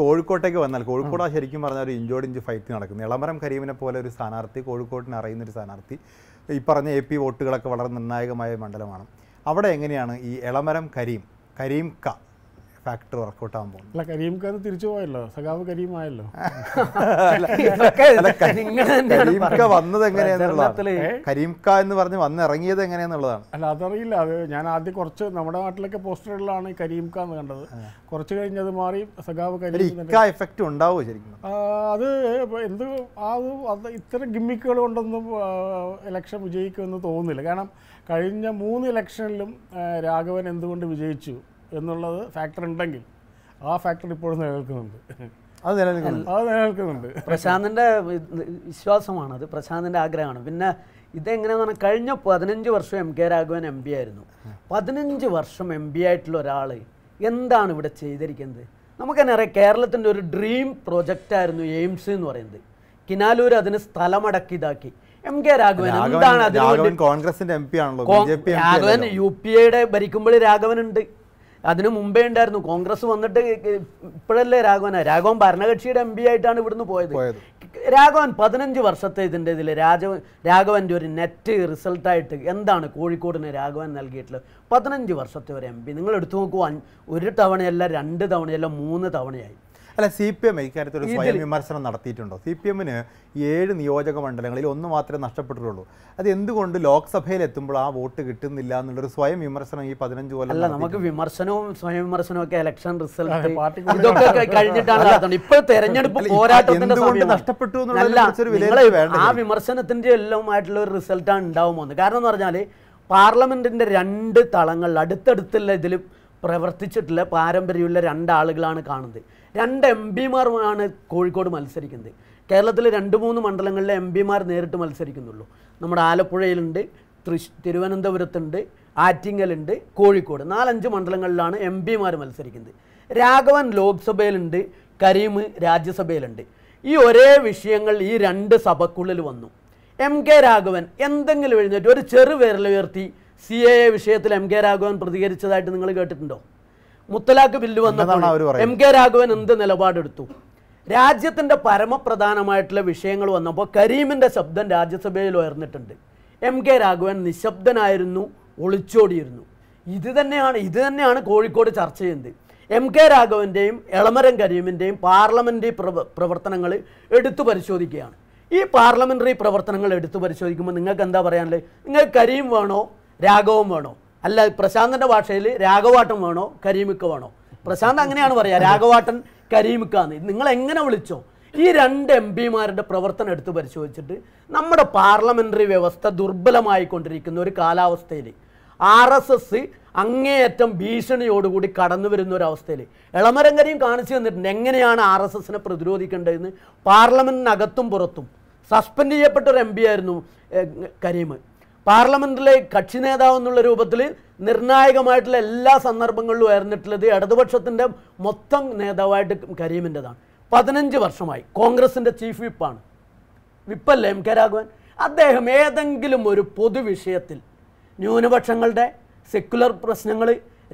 കോഴിക്കോട്ടേക്ക് വന്നാൽ കോഴിക്കോട് ശരിക്കും പറഞ്ഞാൽ ഒരു ഇഞ്ചോട് ഇഞ്ച് ഫൈറ്റ് നടക്കുന്നു ഇളമരം കരീമിനെ പോലെ ഒരു സ്ഥാനാർത്ഥി കോഴിക്കോട്ടിന് അറിയുന്ന ഒരു സ്ഥാനാർത്ഥി ഈ പറഞ്ഞ എ പി വോട്ടുകളൊക്കെ വളരെ നിർണായകമായ മണ്ഡലമാണ് അവിടെ എങ്ങനെയാണ് ഈ ഇളമരം കരീം കരീം ക ഫാക്ടർ വർക്ക്ഔട്ട് ആകാൻ പോകുന്നത് അല്ല കരീം തിരിച്ചു പോയല്ലോ സഖാവ് കരീം ആയല്ലോ വന്നത് എങ്ങനെയാന്നുള്ളതാണ് കരീംക്കാ എന്ന് പറഞ്ഞ് വന്നിറങ്ങിയത് എങ്ങനെയാന്നുള്ളതാണ് അല്ല അതറിയില്ല അത് ഞാൻ ആദ്യം കുറച്ച് നമ്മുടെ നാട്ടിലൊക്കെ പോസ്റ്ററുകളിലാണ് ഈ കരീംക്ക എന്ന് കണ്ടത് കുറച്ച് കഴിഞ്ഞത് മാറി സഖാവ് കരീം എഫക്റ്റ് ഉണ്ടാവുമോ ശരിക്കും അത് എന്ത് അത് ഇത്തരം ഗിമ്മിക്കുകൾ കൊണ്ടൊന്നും ഇലക്ഷൻ വിജയിക്കുമെന്ന് തോന്നുന്നില്ല കാരണം കഴിഞ്ഞ മൂന്ന് ഇലക്ഷനിലും രാഘവൻ എന്തുകൊണ്ട് വിജയിച്ചു എന്നുള്ളത് ഫാക്ടർ ഉണ്ടെങ്കിൽ ആ ഫാക്ടർ ഇപ്പോഴും നിലനിൽക്കുന്നുണ്ട് അത് നിലനിൽക്കുന്നുണ്ട് അത് നിലനിൽക്കുന്നുണ്ട് പ്രശാന്തിൻ്റെ വിശ്വാസമാണ് അത് പ്രശാന്തിൻ്റെ ആഗ്രഹമാണ് പിന്നെ ഇതെങ്ങനെയാണെന്ന് പറഞ്ഞാൽ കഴിഞ്ഞ പതിനഞ്ച് വർഷം M K Raghavan M P ആയിരുന്നു പതിനഞ്ച് വർഷം എം പി ആയിട്ടുള്ള ഒരാൾ എന്താണ് ഇവിടെ ചെയ്തിരിക്കുന്നത് നമുക്കന്നെ അറിയാം കേരളത്തിൻ്റെ ഒരു ഡ്രീം ആയിരുന്നു എയിംസ് എന്ന് പറയുന്നത് കിനാലൂർ അതിന് സ്ഥലമടക്കി ഇതാക്കി എം കെ രാഘവൻ എന്താണ് അതിന് കോൺഗ്രസിന്റെ എം പി ആണല്ലോ രാഘവൻ യു പി എയുടെ ഭരിക്കുമ്പോൾ രാഘവൻ ഉണ്ട് അതിനു മുമ്പേ ഉണ്ടായിരുന്നു കോൺഗ്രസ് വന്നിട്ട് ഇപ്പോഴല്ലേ രാഘവന രാഘവൻ ഭരണകക്ഷിയുടെ എം പി ആയിട്ടാണ് ഇവിടുന്ന് പോയത് രാഘവൻ പതിനഞ്ച് വർഷത്തെ ഇതിൻ്റെ ഇതിൽ രാജവൻ രാഘവൻ്റെ ഒരു നെറ്റ് റിസൾട്ടായിട്ട് എന്താണ് കോഴിക്കോടിന് രാഘവൻ നൽകിയിട്ടുള്ളത് പതിനഞ്ച് വർഷത്തെ ഒരു എം പി നിങ്ങൾ എടുത്തു നോക്കൂ ഒരു തവണയല്ല രണ്ട് തവണയല്ല മൂന്ന് തവണയായി അല്ല സി പി എം ഇക്കാര്യത്തിൽ ഒരു സ്വയം വിമർശനം നടത്തിയിട്ടുണ്ടോ സി പി എമ്മിന് ഏഴ് നിയോജക മണ്ഡലങ്ങളിൽ ഒന്ന് മാത്രമേ നഷ്ടപ്പെട്ടിട്ടുള്ളൂ അത് എന്തുകൊണ്ട് ലോക്സഭയിൽ എത്തുമ്പോൾ ആ വോട്ട് കിട്ടുന്നില്ല എന്നുള്ളൊരു സ്വയം വിമർശനം ഈ പതിനഞ്ച് കൊല്ലം അല്ല നമുക്ക് വിമർശനവും സ്വയം വിമർശനവും ഒക്കെ ഇലക്ഷൻ റിസൾട്ട് ഇതൊക്കെ കഴിഞ്ഞിട്ടാണ് ഇപ്പോൾ തെരഞ്ഞെടുപ്പ് പോരാട്ടത്തിന്റെ നഷ്ടപ്പെട്ടു ആ വിമർശനത്തിന്റെ എല്ലാമായിട്ടുള്ള ഒരു റിസൾട്ടാണ് ഉണ്ടാവുമെന്ന് കാരണം എന്ന് പറഞ്ഞാൽ പാർലമെന്റിന്റെ രണ്ട് തളങ്ങളിൽ അടുത്തടുത്തുള്ള ഇതിൽ പ്രവർത്തിച്ചിട്ടുള്ള പാരമ്പര്യമുള്ള രണ്ടാളുകളാണ് കാണുന്നത് രണ്ട് എം പിമാരുമാണ് കോഴിക്കോട് മത്സരിക്കുന്നത് കേരളത്തിലെ രണ്ട് മൂന്ന് മണ്ഡലങ്ങളിലെ എം പിമാർ നേരിട്ട് മത്സരിക്കുന്നുള്ളൂ നമ്മുടെ ആലപ്പുഴയിലുണ്ട് തൃശ് തിരുവനന്തപുരത്തുണ്ട് ആറ്റിങ്ങലുണ്ട് കോഴിക്കോട് നാലഞ്ച് മണ്ഡലങ്ങളിലാണ് എം പിമാർ മത്സരിക്കുന്നത് രാഘവൻ ലോക്സഭയിലുണ്ട് കരീം രാജ്യസഭയിലുണ്ട് ഈ ഒരേ വിഷയങ്ങൾ ഈ രണ്ട് സഭക്കുള്ളിൽ വന്നു എം കെ രാഘവൻ എന്തെങ്കിലും എഴുന്നേറ്റ് ഒരു ചെറു വിരലുയർത്തി സി എ വിഷയത്തിൽ എം കെ രാഘവൻ പ്രതികരിച്ചതായിട്ട് നിങ്ങൾ കേട്ടിട്ടുണ്ടോ മുത്തലാഖ് ബില്ല് വന്നപ്പോൾ എം കെ രാഘവൻ എന്ത് നിലപാടെടുത്തു രാജ്യത്തിന്റെ പരമപ്രധാനമായിട്ടുള്ള വിഷയങ്ങൾ വന്നപ്പോൾ കരീമിന്റെ ശബ്ദം രാജ്യസഭയിൽ ഉയർന്നിട്ടുണ്ട് എം കെ രാഘവൻ നിശബ്ദനായിരുന്നു ഒളിച്ചോടിയിരുന്നു ഇത് തന്നെയാണ് ഇത് തന്നെയാണ് കോഴിക്കോട് ചർച്ച ചെയ്യുന്നത് എം കെ രാഘവൻ്റെയും എളമരം കരീമിൻ്റെയും പാർലമെൻ്ററി പ്രവർത്തനങ്ങൾ എടുത്തു പരിശോധിക്കുകയാണ് ഈ പാർലമെൻ്ററി പ്രവർത്തനങ്ങൾ എടുത്തു പരിശോധിക്കുമ്പോൾ നിങ്ങൾക്ക് എന്താ പറയാനുള്ളത് നിങ്ങൾക്ക് കരീം വേണോ രാഘവം വേണോ അല്ല പ്രശാന്തൻ്റെ ഭാഷയിൽ രാഘവാട്ടൻ വേണോ കരീമിക്ക വേണോ പ്രശാന്ത് അങ്ങനെയാണ് പറയുക രാഘവാട്ടൻ കരീമിക്കാന്ന് നിങ്ങൾ എങ്ങനെ വിളിച്ചോ ഈ രണ്ട് എം പിമാരുടെ പ്രവർത്തനം എടുത്ത് പരിശോധിച്ചിട്ട് നമ്മുടെ പാർലമെൻ്ററി വ്യവസ്ഥ ദുർബലമായിക്കൊണ്ടിരിക്കുന്ന ഒരു കാലാവസ്ഥയിൽ ആർ എസ് എസ് അങ്ങേയറ്റം ഭീഷണിയോടുകൂടി കടന്നു വരുന്ന ഒരു അവസ്ഥയിൽ ഇളമരങ്കരയും കാണിച്ചു തന്നിട്ടുണ്ട് എങ്ങനെയാണ് ആർ എസ് എസിനെ പ്രതിരോധിക്കേണ്ടതെന്ന് പാർലമെൻറ്റിനകത്തും പുറത്തും സസ്പെൻഡ് ചെയ്യപ്പെട്ട ഒരു എം പി ആയിരുന്നു കരീം പാർലമെന്റിലെ കക്ഷി നേതാവ് എന്നുള്ള രൂപത്തിൽ നിർണായകമായിട്ടുള്ള എല്ലാ സന്ദർഭങ്ങളിലും ഉയർന്നിട്ടുള്ളത് ഇടതുപക്ഷത്തിൻ്റെ മൊത്തം നേതാവായിട്ട് കരീമിൻ്റെതാണ് പതിനഞ്ച് വർഷമായി കോൺഗ്രസിൻ്റെ ചീഫ് വിപ്പാണ് വിപ്പല്ല എം കെ രാഘവൻ അദ്ദേഹം ഏതെങ്കിലും ഒരു പൊതുവിഷയത്തിൽ ന്യൂനപക്ഷങ്ങളുടെ സെക്യുലർ പ്രശ്നങ്ങൾ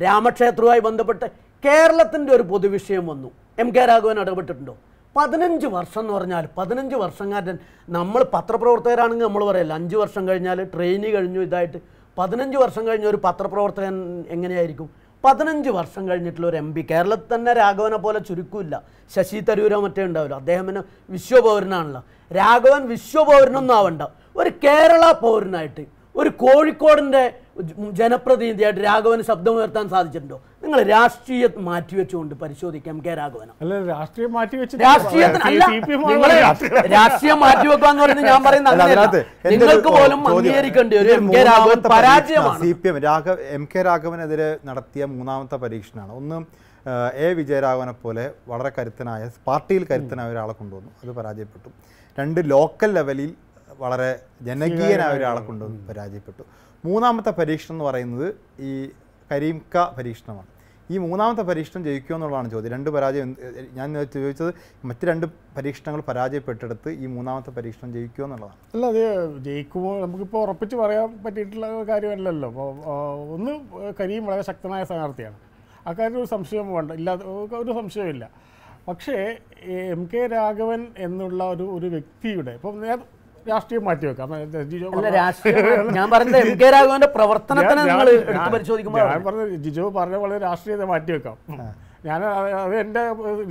രാമക്ഷേത്രവുമായി ബന്ധപ്പെട്ട് കേരളത്തിൻ്റെ ഒരു പൊതുവിഷയം വന്നു എം കെ രാഘവൻ ഇടപെട്ടിട്ടുണ്ടോ പതിനഞ്ച് വർഷം എന്ന് പറഞ്ഞാൽ പതിനഞ്ച് വർഷംകാരൻ നമ്മൾ പത്രപ്രവർത്തകരാണെങ്കിൽ നമ്മൾ പറയല്ല അഞ്ച് വർഷം കഴിഞ്ഞാൽ ട്രെയിനിങ് കഴിഞ്ഞു ഇതായിട്ട് പതിനഞ്ച് വർഷം കഴിഞ്ഞ ഒരു പത്രപ്രവർത്തകൻ എങ്ങനെയായിരിക്കും പതിനഞ്ച് വർഷം കഴിഞ്ഞിട്ടുള്ള ഒരു എം പി കേരളത്തിൽ തന്നെ രാഘവനെ പോലെ ചുരുക്കമില്ല ശശി തരൂരോ മറ്റേ ഉണ്ടാവില്ല അദ്ദേഹം അദ്ദേഹത്തിന് വിശ്വപൗരനാണല്ലോ രാഘവൻ വിശ്വപൗരനൊന്നും ആവണ്ട ഒരു കേരള പൗരനായിട്ട് ഒരു കോഴിക്കോടിൻ്റെ ജനപ്രതിനിധിയായിട്ട് രാഘവന് ശബ്ദമുയർത്താൻ സാധിച്ചിട്ടുണ്ടോ നിങ്ങൾ രാഷ്ട്രീയം മാറ്റിവെച്ചുകൊണ്ട് പരിശോധിക്കാം കെ രാഘവനം രാഷ്ട്രീയം മാറ്റിവെച്ച് രാഷ്ട്രീയത്തിന് രാഷ്ട്രീയം മാറ്റിവെക്കുക എന്ന് പറയുന്നത് ഞാൻ പറയുന്നത് നിങ്ങൾക്ക് പോലും അംഗീകരിക്കേണ്ടി ഒരു എം കെ രാഘവൻ പരാജയമാണ് സി പി എം രാഘവ എം കെ രാഘവനെതിരെ നടത്തിയ മൂന്നാമത്തെ പരീക്ഷണമാണ് ഒന്ന് എ വിജയരാഘവനെ പോലെ വളരെ കരുത്തനായ പാർട്ടിയിൽ കരുത്തനായ ഒരാളെ കൊണ്ടുവന്നു അത് പരാജയപ്പെട്ടു രണ്ട് ലോക്കൽ ലെവലിൽ വളരെ ജനകീയനായ ഒരാളെ കൊണ്ടുവന്നു പരാജയപ്പെട്ടു മൂന്നാമത്തെ പരീക്ഷണം എന്ന് പറയുന്നത് ഈ കരീംക പരീക്ഷണമാണ് ഈ മൂന്നാമത്തെ പരീക്ഷണം ജയിക്കുമോ എന്നുള്ളതാണ് ചോദ്യം രണ്ട് പരാജയം ഞാൻ ചോദിച്ചത് മറ്റ് രണ്ട് പരീക്ഷണങ്ങൾ പരാജയപ്പെട്ടെടുത്ത് ഈ മൂന്നാമത്തെ പരീക്ഷണം ജയിക്കുമോ എന്നുള്ളതാണ് അല്ല അത് ജയിക്കുമോ നമുക്കിപ്പോൾ ഉറപ്പിച്ച് പറയാൻ പറ്റിയിട്ടുള്ള കാര്യമല്ലല്ലോ ഒന്ന് കരീം വളരെ ശക്തനായ സ്ഥാനാർത്ഥിയാണ് അക്കാര്യം ഒരു സംശയം വേണ്ട ഇല്ലാതെ ഒരു സംശയമില്ല പക്ഷേ എം കെ രാഘവൻ എന്നുള്ള ഒരു ഒരു വ്യക്തിയുടെ ഇപ്പം രാഷ്ട്രീയം വെക്കാം ഞാൻ പറഞ്ഞത് എം കെ രാഘവന്റെ പ്രവർത്തനത്തിന് നിങ്ങൾ എടുത്ത് പരിശോധിക്കുമ്പോൾ ഞാൻ പറഞ്ഞത് ജിജോ പറഞ്ഞ വളരെ രാഷ്ട്രീയത്തെ മാറ്റി വെക്കാം ഞാൻ അത് എൻ്റെ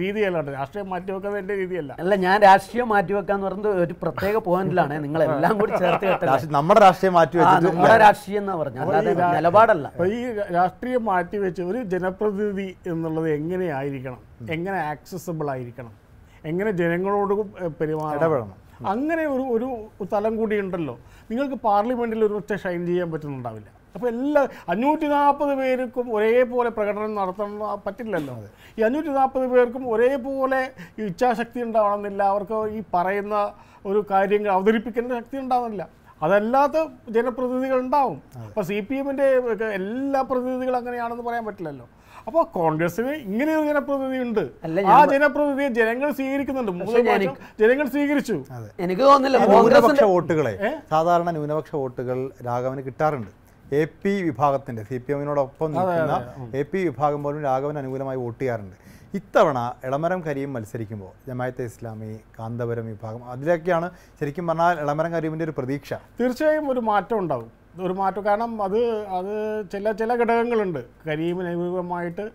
രീതിയല്ല രാഷ്ട്രീയം മാറ്റിവെക്കുന്നത് എൻ്റെ രീതിയല്ല അല്ല ഞാൻ രാഷ്ട്രീയം വെക്കാന്ന് പറഞ്ഞത് ഒരു പ്രത്യേക പോയിന്റിലാണ് നിങ്ങൾ എല്ലാം കൂടി ചേർത്ത് നമ്മുടെ രാഷ്ട്രീയം മാറ്റി നമ്മുടെ രാഷ്ട്രീയം എന്ന് പറഞ്ഞു അല്ലാതെ നിലപാടല്ല ഈ രാഷ്ട്രീയം വെച്ച് ഒരു ജനപ്രതിനിധി എന്നുള്ളത് എങ്ങനെയായിരിക്കണം എങ്ങനെ ആക്സസബിൾ ആയിരിക്കണം എങ്ങനെ ജനങ്ങളോട് പെരുമാറണം അങ്ങനെ ഒരു ഒരു തലം കൂടിയുണ്ടല്ലോ നിങ്ങൾക്ക് പാർലമെന്റിൽ ഒരു ഒറ്റ ഷൈൻ ചെയ്യാൻ പറ്റുന്നുണ്ടാവില്ല അപ്പോൾ എല്ലാ അഞ്ഞൂറ്റി നാൽപ്പത് പേർക്കും ഒരേപോലെ പ്രകടനം നടത്താൻ പറ്റില്ലല്ലോ ഈ അഞ്ഞൂറ്റി നാൽപ്പത് പേർക്കും ഒരേപോലെ ഇച്ഛാശക്തി ഉണ്ടാവണമെന്നില്ല അവർക്ക് ഈ പറയുന്ന ഒരു കാര്യങ്ങൾ അവതരിപ്പിക്കേണ്ട ശക്തി ഉണ്ടാവുന്നില്ല അതല്ലാത്ത ജനപ്രതിനിധികൾ ഉണ്ടാവും അപ്പോൾ സി പി എമ്മിൻ്റെ എല്ലാ പ്രതിനിധികളും അങ്ങനെയാണെന്ന് പറയാൻ പറ്റില്ലല്ലോ അപ്പോൾ കോൺഗ്രസിന് ഇങ്ങനെ ഒരു ജനപ്രതിനിധി ഉണ്ട് ആ ജനപ്രതിനിധിയെ ജനങ്ങൾ സ്വീകരിക്കുന്നുണ്ട് ജനങ്ങൾ സ്വീകരിച്ചു എനിക്ക് തോന്നുന്നില്ല ന്യൂനപക്ഷ വോട്ടുകളെ സാധാരണ ന്യൂനപക്ഷ വോട്ടുകൾ രാഘവന് കിട്ടാറുണ്ട് എ പി വിഭാഗത്തിന്റെ സി പി എമ്മിനോടൊപ്പം നിൽക്കുന്ന എ പി വിഭാഗം പോലും രാഘവന് അനുകൂലമായി വോട്ട് ചെയ്യാറുണ്ട് ഇത്തവണ ഇളമരം കരീം മത്സരിക്കുമ്പോൾ ജമായത്തെ ഇസ്ലാമി കാന്തപുരം വിഭാഗം അതിലൊക്കെയാണ് ശരിക്കും പറഞ്ഞാൽ ഇളമരം കരീമിൻ്റെ ഒരു പ്രതീക്ഷ തീർച്ചയായും ഒരു മാറ്റം ഉണ്ടാകും ഒരു മാറ്റം കാരണം അത് അത് ചില ചില ഘടകങ്ങളുണ്ട് കരീമിന് അനുകൂലമായിട്ട്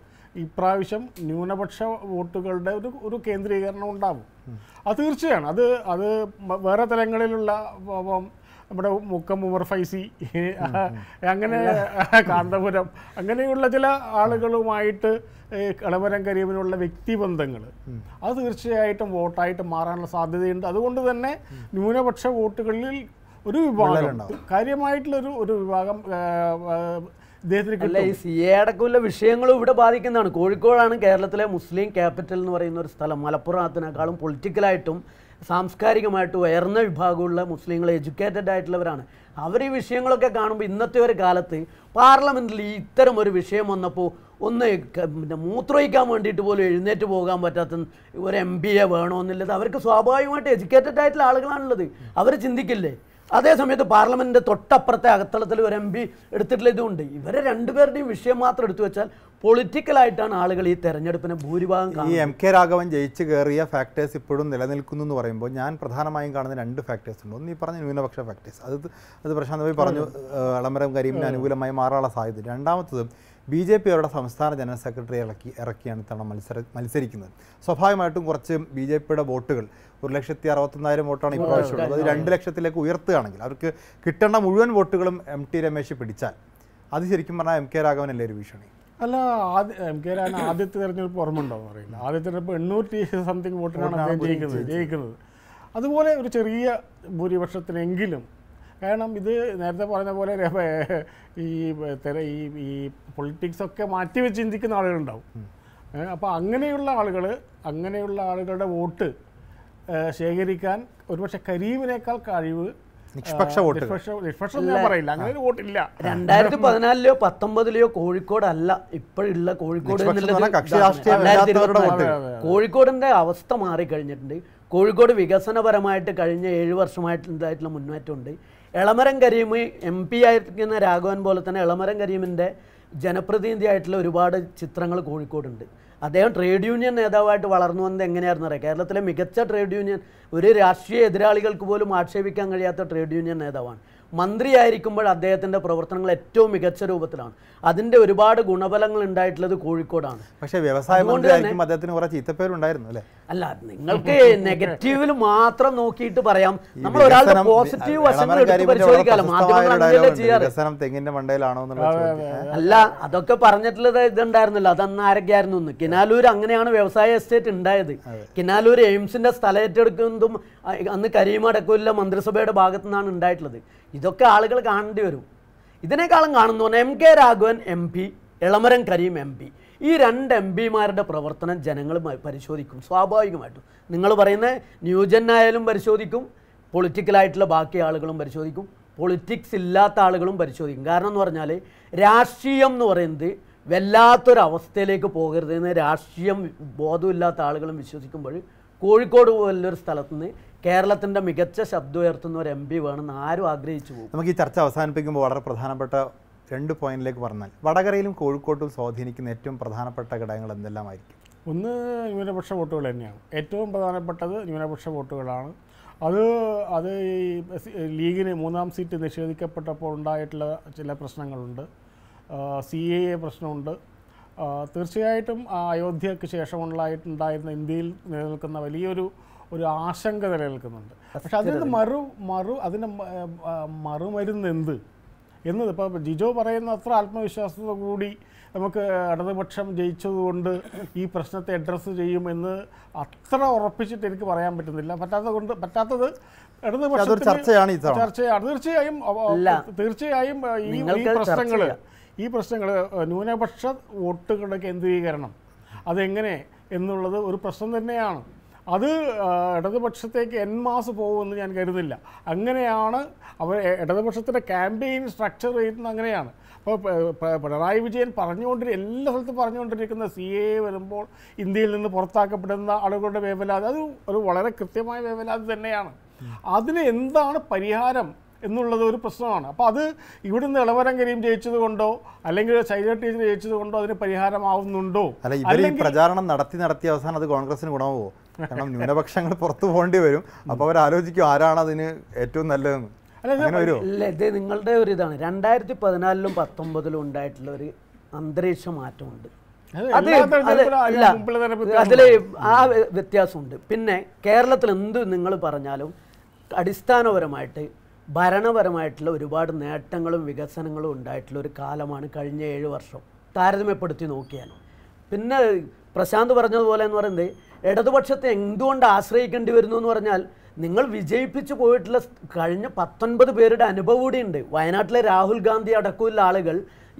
ഇപ്രാവശ്യം ന്യൂനപക്ഷ വോട്ടുകളുടെ ഒരു ഒരു കേന്ദ്രീകരണം ഉണ്ടാകും അത് തീർച്ചയാണ് അത് അത് വേറെ തലങ്ങളിലുള്ള നമ്മുടെ മുക്കം ഉമർ ഫൈസി അങ്ങനെ കാന്തപുരം അങ്ങനെയുള്ള ചില ആളുകളുമായിട്ട് കളമരം കരീമിനുള്ള വ്യക്തിബന്ധങ്ങൾ അത് തീർച്ചയായിട്ടും വോട്ടായിട്ട് മാറാനുള്ള സാധ്യതയുണ്ട് അതുകൊണ്ട് തന്നെ ന്യൂനപക്ഷ വോട്ടുകളിൽ ഒരു വിഭാഗം കാര്യമായിട്ടുള്ളൊരു ഒരു വിഭാഗം ഈ സി അടക്കമുള്ള വിഷയങ്ങളും ഇവിടെ ബാധിക്കുന്നതാണ് കോഴിക്കോടാണ് കേരളത്തിലെ മുസ്ലിം ക്യാപിറ്റൽ എന്ന് പറയുന്ന ഒരു സ്ഥലം മലപ്പുറത്തിനേക്കാളും പൊളിറ്റിക്കലായിട്ടും സാംസ്കാരികമായിട്ട് ഉയർന്ന വിഭാഗമുള്ള മുസ്ലിങ്ങൾ എഡ്യൂക്കേറ്റഡ് ആയിട്ടുള്ളവരാണ് അവർ ഈ വിഷയങ്ങളൊക്കെ കാണുമ്പോൾ ഇന്നത്തെ ഒരു കാലത്ത് പാർലമെൻറ്റിൽ ഇത്തരം ഒരു വിഷയം വന്നപ്പോൾ ഒന്ന് പിന്നെ മൂത്രമൊഴിക്കാൻ വേണ്ടിയിട്ട് പോലും എഴുന്നേറ്റ് പോകാൻ പറ്റാത്ത ഒരു എം പിയെ വേണമെന്നുള്ളത് അവർക്ക് സ്വാഭാവികമായിട്ട് എഡ്യൂക്കേറ്റഡ് ആയിട്ടുള്ള ആളുകളാണുള്ളത് അവർ ചിന്തിക്കില്ലേ അതേ സമയത്ത് പാർലമെൻറ്റിൻ്റെ തൊട്ടപ്പുറത്തെ അകത്തളത്തിൽ ഒരു എം പി എടുത്തിട്ടുള്ള ഇതുണ്ട് ഇവരെ രണ്ടുപേരുടെയും വിഷയം മാത്രം എടുത്തു വെച്ചാൽ പൊളിറ്റിക്കലായിട്ടാണ് ആളുകൾ ഈ തെരഞ്ഞെടുപ്പിനെ ഭൂരിഭാഗം ഈ എം കെ രാഘവൻ ജയിച്ചു കയറിയ ഫാക്ടേഴ്സ് ഇപ്പോഴും നിലനിൽക്കുന്നു എന്ന് പറയുമ്പോൾ ഞാൻ പ്രധാനമായും കാണുന്ന രണ്ട് ഫാക്ടേഴ്സ് ഉണ്ട് ഒന്ന് ഈ പറഞ്ഞ ന്യൂനപക്ഷ ഫാക്ടേഴ്സ് അത് അത് പ്രശാന്ത് പറഞ്ഞു അളമരം കരീമിന് അനുകൂലമായി മാറാനുള്ള സാധ്യത രണ്ടാമത്തത് ബി ജെ പി അവരുടെ സംസ്ഥാന ജനറൽ സെക്രട്ടറി ഇറക്കി ഇറക്കിയാണ് ഇത്തവണ മത്സര മത്സരിക്കുന്നത് സ്വാഭാവികമായിട്ടും കുറച്ച് ബി ജെ പിയുടെ വോട്ടുകൾ ഒരു ലക്ഷത്തി അറുപത്തൊന്നായിരം വോട്ടാണ് ഉള്ളത് അത് രണ്ട് ലക്ഷത്തിലേക്ക് ഉയർത്തുകയാണെങ്കിൽ അവർക്ക് കിട്ടേണ്ട മുഴുവൻ വോട്ടുകളും എം ടി രമേശ് പിടിച്ചാൽ അത് ശരിക്കും പറഞ്ഞാൽ എം കെ അല്ലേ ഒരു ഭീഷണി അല്ല ആദ്യ എം കെ രാഘവൻ ആദ്യത്തെ തെരഞ്ഞെടുപ്പ് ഓർമ്മയുണ്ടാവും അറിയില്ല ആദ്യത്തെ തെരഞ്ഞെടുപ്പ് എണ്ണൂറ്റി സംതിങ് വോട്ടിനാണ് ജയിക്കുന്നത് ജയിക്കുന്നത് അതുപോലെ ഒരു ചെറിയ ഭൂരിപക്ഷത്തിനെങ്കിലും കാരണം ഇത് നേരത്തെ പറഞ്ഞ പോലെ ഈ തെര ഈ ഈ പൊളിറ്റിക്സൊക്കെ മാറ്റിവെച്ച് ചിന്തിക്കുന്ന ആളുകളുണ്ടാവും അപ്പോൾ അങ്ങനെയുള്ള ആളുകൾ അങ്ങനെയുള്ള ആളുകളുടെ വോട്ട് ശേഖരിക്കാൻ ഒരുപക്ഷെ കരീമിനേക്കാൾ കഴിവ് നിഷ്പക്ഷ വോട്ട് നിഷ്പക്ഷ ഞാൻ പറയില്ല അങ്ങനെ വോട്ടില്ല രണ്ടായിരത്തി പതിനാലിലോ പത്തൊമ്പതിലെയോ കോഴിക്കോട് അല്ല ഇപ്പോഴുള്ള കോഴിക്കോട് കോഴിക്കോടിന്റെ അവസ്ഥ മാറിക്കഴിഞ്ഞിട്ടുണ്ട് കോഴിക്കോട് വികസനപരമായിട്ട് കഴിഞ്ഞ ഏഴ് വർഷമായിട്ടുണ്ടായിട്ടുള്ള മുന്നേറ്റമുണ്ട് എളമരം കരീം എം പി ആയിരിക്കുന്ന രാഘവൻ പോലെ തന്നെ എളമരം കരീമിൻ്റെ ജനപ്രതിനിധിയായിട്ടുള്ള ഒരുപാട് ചിത്രങ്ങൾ കോഴിക്കോടുണ്ട് അദ്ദേഹം ട്രേഡ് യൂണിയൻ നേതാവായിട്ട് വളർന്നു വന്നത് എങ്ങനെയായിരുന്നു അറിയാം കേരളത്തിലെ മികച്ച ട്രേഡ് യൂണിയൻ ഒരു രാഷ്ട്രീയ എതിരാളികൾക്ക് പോലും ആക്ഷേപിക്കാൻ കഴിയാത്ത ട്രേഡ് യൂണിയൻ നേതാവാണ് മന്ത്രിയായിരിക്കുമ്പോൾ അദ്ദേഹത്തിൻ്റെ പ്രവർത്തനങ്ങൾ ഏറ്റവും മികച്ച രൂപത്തിലാണ് അതിൻ്റെ ഒരുപാട് ഗുണഫലങ്ങൾ ഉണ്ടായിട്ടുള്ളത് കോഴിക്കോടാണ് പക്ഷേ വ്യവസായം മന്ത്രിയായിരിക്കും അദ്ദേഹത്തിന് അല്ലേ അല്ല നിങ്ങൾക്ക് നെഗറ്റീവിൽ മാത്രം നോക്കിയിട്ട് പറയാം നമ്മൾ ഒരാളുടെ പോസിറ്റീവ് വശങ്ങൾ എടുത്ത് പരിശോധിക്കാമല്ലോ അല്ല അതൊക്കെ പറഞ്ഞിട്ടുള്ളത് ഇതുണ്ടായിരുന്നില്ല അതന്ന് ആരൊക്കെയായിരുന്നു ഒന്ന് കിനാലൂർ അങ്ങനെയാണ് വ്യവസായ എസ്റ്റേറ്റ് ഉണ്ടായത് കിനാലൂർ എയിംസിന്റെ സ്ഥലം ഏറ്റെടുക്കുന്നതും അന്ന് കരീമടക്കൂരിലെ മന്ത്രിസഭയുടെ ഭാഗത്തു നിന്നാണ് ഉണ്ടായിട്ടുള്ളത് ഇതൊക്കെ ആളുകൾ കാണേണ്ടി വരും ഇതിനേക്കാളും കാണുന്നു M K Raghavan M P Elamaram Karim M P ഈ രണ്ട് എം പിമാരുടെ പ്രവർത്തനം ജനങ്ങൾ പരിശോധിക്കും സ്വാഭാവികമായിട്ടും നിങ്ങൾ പറയുന്ന ന്യൂജൻ ആയാലും പരിശോധിക്കും പൊളിറ്റിക്കലായിട്ടുള്ള ബാക്കി ആളുകളും പരിശോധിക്കും പൊളിറ്റിക്സ് ഇല്ലാത്ത ആളുകളും പരിശോധിക്കും കാരണം എന്ന് പറഞ്ഞാൽ രാഷ്ട്രീയം എന്ന് പറയുന്നത് വല്ലാത്തൊരവസ്ഥയിലേക്ക് പോകരുതെന്ന് രാഷ്ട്രീയം ബോധമില്ലാത്ത ആളുകളും വിശ്വസിക്കുമ്പോൾ കോഴിക്കോട് പോലുള്ളൊരു സ്ഥലത്ത് നിന്ന് കേരളത്തിൻ്റെ മികച്ച ശബ്ദം ഉയർത്തുന്ന ഒരു എം പി വേണമെന്ന് ആരും ആഗ്രഹിച്ചു പോകും നമുക്ക് ഈ ചർച്ച അവസാനിപ്പിക്കുമ്പോൾ വളരെ പ്രധാനപ്പെട്ട രണ്ട് പോയിന്റിലേക്ക് പറഞ്ഞാൽ വടകരയിലും കോഴിക്കോട്ടും സ്വാധീനിക്കുന്ന ഏറ്റവും പ്രധാനപ്പെട്ട ഘടകങ്ങൾ എന്തെല്ലാമായിരിക്കും ഒന്ന് ന്യൂനപക്ഷ വോട്ടുകൾ തന്നെയാണ് ഏറ്റവും പ്രധാനപ്പെട്ടത് ന്യൂനപക്ഷ വോട്ടുകളാണ് അത് അത് ഈ ലീഗിന് മൂന്നാം സീറ്റ് നിഷേധിക്കപ്പെട്ടപ്പോൾ ഉണ്ടായിട്ടുള്ള ചില പ്രശ്നങ്ങളുണ്ട് സി എ എ പ്രശ്നമുണ്ട് തീർച്ചയായിട്ടും അയോധ്യയ്ക്ക് ശേഷമുള്ളതായിട്ടുണ്ടായിരുന്ന ഇന്ത്യയിൽ നിലനിൽക്കുന്ന വലിയൊരു ഒരു ആശങ്ക നിലനിൽക്കുന്നുണ്ട് പക്ഷെ അതിന് മറു മറു അതിന് മറുമരുന്ന് എന്ത് എന്നത് ഇപ്പോൾ ജിജോ പറയുന്ന അത്ര ആത്മവിശ്വാസത കൂടി നമുക്ക് ഇടതുപക്ഷം ജയിച്ചതുകൊണ്ട് ഈ പ്രശ്നത്തെ അഡ്രസ്സ് ചെയ്യുമെന്ന് അത്ര ഉറപ്പിച്ചിട്ട് എനിക്ക് പറയാൻ പറ്റുന്നില്ല പറ്റാത്തത് കൊണ്ട് പറ്റാത്തത് ഇടതുപക്ഷം ചർച്ചയാണ് തീർച്ചയായും തീർച്ചയായും ഈ പ്രശ്നങ്ങൾ ഈ പ്രശ്നങ്ങൾ ന്യൂനപക്ഷ വോട്ടുകളുടെ കേന്ദ്രീകരണം അതെങ്ങനെ എന്നുള്ളത് ഒരു പ്രശ്നം തന്നെയാണ് അത് ഇടതുപക്ഷത്തേക്ക് മാസ് പോകുമെന്ന് ഞാൻ കരുതില്ല അങ്ങനെയാണ് അവർ ഇടതുപക്ഷത്തിൻ്റെ ക്യാമ്പയിൻ സ്ട്രക്ചർ ചെയ്യുന്നത് അങ്ങനെയാണ് അപ്പോൾ പിണറായി വിജയൻ പറഞ്ഞുകൊണ്ടിരി എല്ലാ സ്ഥലത്തും പറഞ്ഞുകൊണ്ടിരിക്കുന്ന സി എ വരുമ്പോൾ ഇന്ത്യയിൽ നിന്ന് പുറത്താക്കപ്പെടുന്ന ആളുകളുടെ വേവലാതി അത് ഒരു വളരെ കൃത്യമായ വേവലാതി തന്നെയാണ് അതിന് എന്താണ് പരിഹാരം എന്നുള്ളത് ഒരു പ്രശ്നമാണ് അപ്പോൾ അത് ഇവിടെ നിന്ന് കരീം ജയിച്ചത് കൊണ്ടോ അല്ലെങ്കിൽ ശൈല ടീച്ചർ ജയിച്ചത് കൊണ്ടോ അതിന് പരിഹാരമാവുന്നുണ്ടോ അല്ല പ്രചാരണം നടത്തി നടത്തി അവസാനം അത് കോൺഗ്രസിന് ഗുണമാവോ കാരണം ന്യൂനപക്ഷങ്ങൾ പുറത്തു പോകേണ്ടി വരും അപ്പോൾ ആലോചിക്കും ആരാണ് അതിന് ഏറ്റവും നല്ലതെന്ന് അല്ല ഇത് നിങ്ങളുടെ ഒരു ഇതാണ് രണ്ടായിരത്തി പതിനാലിലും പത്തൊമ്പതിലും ഉണ്ടായിട്ടുള്ള ഒരു അന്തരീക്ഷ മാറ്റമുണ്ട് അത് അല്ല അതിൽ ആ വ്യത്യാസമുണ്ട് പിന്നെ കേരളത്തിൽ എന്ത് നിങ്ങൾ പറഞ്ഞാലും അടിസ്ഥാനപരമായിട്ട് ഭരണപരമായിട്ടുള്ള ഒരുപാട് നേട്ടങ്ങളും വികസനങ്ങളും ഉണ്ടായിട്ടുള്ള ഒരു കാലമാണ് കഴിഞ്ഞ ഏഴ് വർഷം താരതമ്യപ്പെടുത്തി നോക്കിയാൽ പിന്നെ പ്രശാന്ത് പറഞ്ഞതുപോലെ എന്ന് പറയുന്നത് ഇടതുപക്ഷത്തെ എന്തുകൊണ്ട് ആശ്രയിക്കേണ്ടി വരുന്നു എന്ന് പറഞ്ഞാൽ നിങ്ങൾ വിജയിപ്പിച്ചു പോയിട്ടുള്ള കഴിഞ്ഞ പത്തൊൻപത് പേരുടെ അനുഭവം കൂടിയുണ്ട് വയനാട്ടിലെ രാഹുൽ ഗാന്ധി അടക്കമുള്ള ആളുകൾ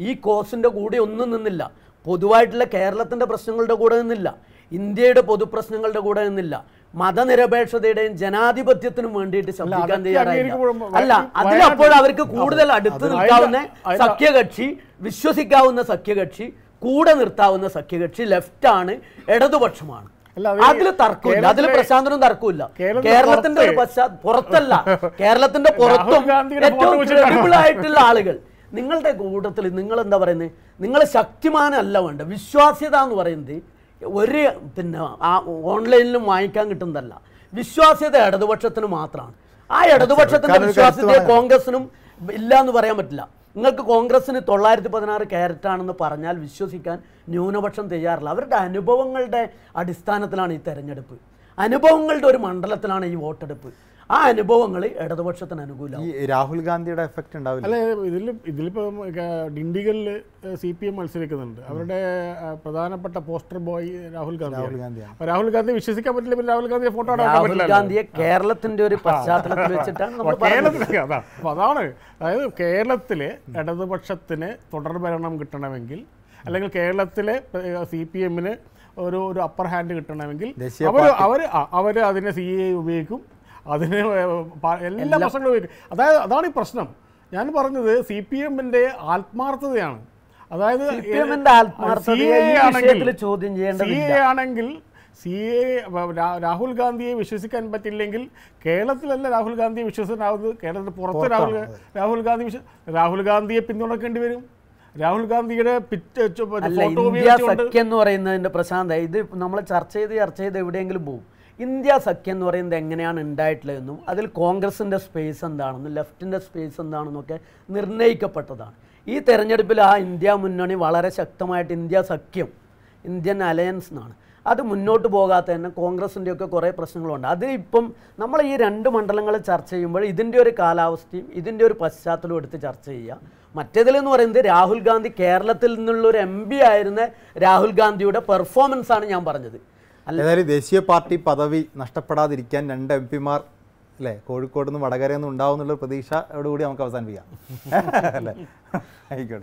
ഈ കോസിൻ്റെ കൂടെ ഒന്നും നിന്നില്ല പൊതുവായിട്ടുള്ള കേരളത്തിൻ്റെ പ്രശ്നങ്ങളുടെ കൂടെ നിന്നില്ല ഇന്ത്യയുടെ പൊതുപ്രശ്നങ്ങളുടെ കൂടെ നിന്നില്ല മതനിരപേക്ഷതയുടെയും ജനാധിപത്യത്തിനും വേണ്ടിയിട്ട് ശബ്ദിക്കാൻ തയ്യാറായില്ല അല്ല അതിലപ്പോൾ അവർക്ക് കൂടുതൽ അടുത്ത് നിൽക്കാവുന്ന സഖ്യകക്ഷി വിശ്വസിക്കാവുന്ന സഖ്യകക്ഷി കൂടെ നിർത്താവുന്ന സഖ്യകക്ഷി ലെഫ്റ്റാണ് ഇടതുപക്ഷമാണ് അതിൽ തർക്കമില്ല അതിൽ പ്രശാന്തനും തർക്കമില്ല കേരളത്തിന്റെ ഒരു പുറത്തല്ല കേരളത്തിന്റെ പുറത്തും ഏറ്റവും ക്രെഡിബിൾ ആയിട്ടുള്ള ആളുകൾ നിങ്ങളുടെ കൂട്ടത്തിൽ നിങ്ങൾ എന്താ പറയുന്നത് നിങ്ങൾ ശക്തിമാനല്ല വേണ്ട വിശ്വാസ്യത എന്ന് പറയുന്നത് ഒരു പിന്നെ ആ ഓൺലൈനിലും വാങ്ങിക്കാൻ കിട്ടുന്നതല്ല വിശ്വാസ്യത ഇടതുപക്ഷത്തിന് മാത്രമാണ് ആ ഇടതുപക്ഷത്തിന്റെ വിശ്വാസ്യത കോൺഗ്രസിനും ഇല്ല എന്ന് പറയാൻ പറ്റില്ല നിങ്ങൾക്ക് കോൺഗ്രസ്സിന് തൊള്ളായിരത്തി പതിനാറ് ക്യാരറ്റാണെന്ന് പറഞ്ഞാൽ വിശ്വസിക്കാൻ ന്യൂനപക്ഷം തയ്യാറില്ല അവരുടെ അനുഭവങ്ങളുടെ അടിസ്ഥാനത്തിലാണ് ഈ തെരഞ്ഞെടുപ്പ് അനുഭവങ്ങളുടെ ഒരു മണ്ഡലത്തിലാണ് ഈ വോട്ടെടുപ്പ് ആ അനുഭവങ്ങൾ ഇടതുപക്ഷത്തിന് അനുകൂലം ഈ രാഹുൽ ഗാന്ധിയുടെ എഫക്റ്റ് ഉണ്ടാവില്ല അല്ല ഇതിൽ ഇതിലിപ്പം ഡിണ്ടിഗലില് സി പി എം മത്സരിക്കുന്നുണ്ട് അവരുടെ പ്രധാനപ്പെട്ട പോസ്റ്റർ ബോയ് രാഹുൽ ഗാന്ധി രാഹുൽ ഗാന്ധി രാഹുൽ ഗാന്ധി വിശ്വസിക്കാൻ പറ്റില്ല രാഹുൽ ഗാന്ധിയെ ഫോട്ടോ രാഹുൽ ഗാന്ധിയെ കേരളത്തിന്റെ ഒരു പശ്ചാത്തലത്തിൽ വെച്ചിട്ടാണ് കേരളത്തിലേക്ക് അതാണ് അതായത് കേരളത്തിലെ ഇടതുപക്ഷത്തിന് തുടർ ഭരണം കിട്ടണമെങ്കിൽ അല്ലെങ്കിൽ കേരളത്തിലെ സി പി എമ്മിന് ഒരു ഒരു അപ്പർ ഹാൻഡ് കിട്ടണമെങ്കിൽ അവർ അവർ അവർ അതിനെ സി എ ഉപയോഗിക്കും അതിന് എല്ലാ പ്രശ്നങ്ങളും അതായത് അതാണ് ഈ പ്രശ്നം ഞാൻ പറഞ്ഞത് സി പി എമ്മിന്റെ ആത്മാർത്ഥതയാണ് അതായത് ചോദ്യം ചെയ്യേണ്ട ആണെങ്കിൽ സി എ രാഹുൽ ഗാന്ധിയെ വിശ്വസിക്കാൻ പറ്റില്ലെങ്കിൽ കേരളത്തിലല്ല രാഹുൽ ഗാന്ധിയെ വിശ്വസിക്കാനാവുന്നത് കേരളത്തിന് പുറത്ത് രാഹുൽ രാഹുൽ ഗാന്ധി രാഹുൽ ഗാന്ധിയെ പിന്തുണക്കേണ്ടി വരും രാഹുൽ ഗാന്ധിയുടെ പിറ്റ് ഫോട്ടോ എന്ന് പറയുന്നതിന്റെ പ്രശാന്ത ഇത് നമ്മൾ ചർച്ച ചെയ്ത് ചർച്ച ചെയ്ത് എവിടെയെങ്കിലും പോകും ഇന്ത്യ സഖ്യം എന്ന് പറയുന്നത് എങ്ങനെയാണ് ഉണ്ടായിട്ടുള്ളതെന്നും അതിൽ കോൺഗ്രസിൻ്റെ സ്പേസ് എന്താണെന്നും ലെഫ്റ്റിൻ്റെ സ്പേസ് എന്താണെന്നൊക്കെ നിർണ്ണയിക്കപ്പെട്ടതാണ് ഈ തെരഞ്ഞെടുപ്പിൽ ആ ഇന്ത്യ മുന്നണി വളരെ ശക്തമായിട്ട് ഇന്ത്യ സഖ്യം ഇന്ത്യൻ അലയൻസ് എന്നാണ് അത് മുന്നോട്ട് പോകാത്ത തന്നെ കോൺഗ്രസിൻ്റെയൊക്കെ കുറേ പ്രശ്നങ്ങളുണ്ട് അത് ഇപ്പം നമ്മൾ ഈ രണ്ട് മണ്ഡലങ്ങൾ ചർച്ച ചെയ്യുമ്പോൾ ഇതിൻ്റെ ഒരു കാലാവസ്ഥയും ഇതിൻ്റെ ഒരു പശ്ചാത്തലവും എടുത്ത് ചർച്ച ചെയ്യുക മറ്റേതിലെന്ന് പറയുന്നത് രാഹുൽ ഗാന്ധി കേരളത്തിൽ നിന്നുള്ള ഒരു എം പി ആയിരുന്ന രാഹുൽ ഗാന്ധിയുടെ പെർഫോമൻസാണ് ഞാൻ പറഞ്ഞത് ഏതായാലും ദേശീയ പാർട്ടി പദവി നഷ്ടപ്പെടാതിരിക്കാൻ രണ്ട് എം പിമാർ അല്ലേ കോഴിക്കോട് നിന്ന് വടകരയിൽ നിന്ന് ഉണ്ടാവും എന്നുള്ള പ്രതീക്ഷയോടുകൂടി നമുക്ക് അവസാനിപ്പിക്കാം അല്ലേ ആയിക്കോട്ടെ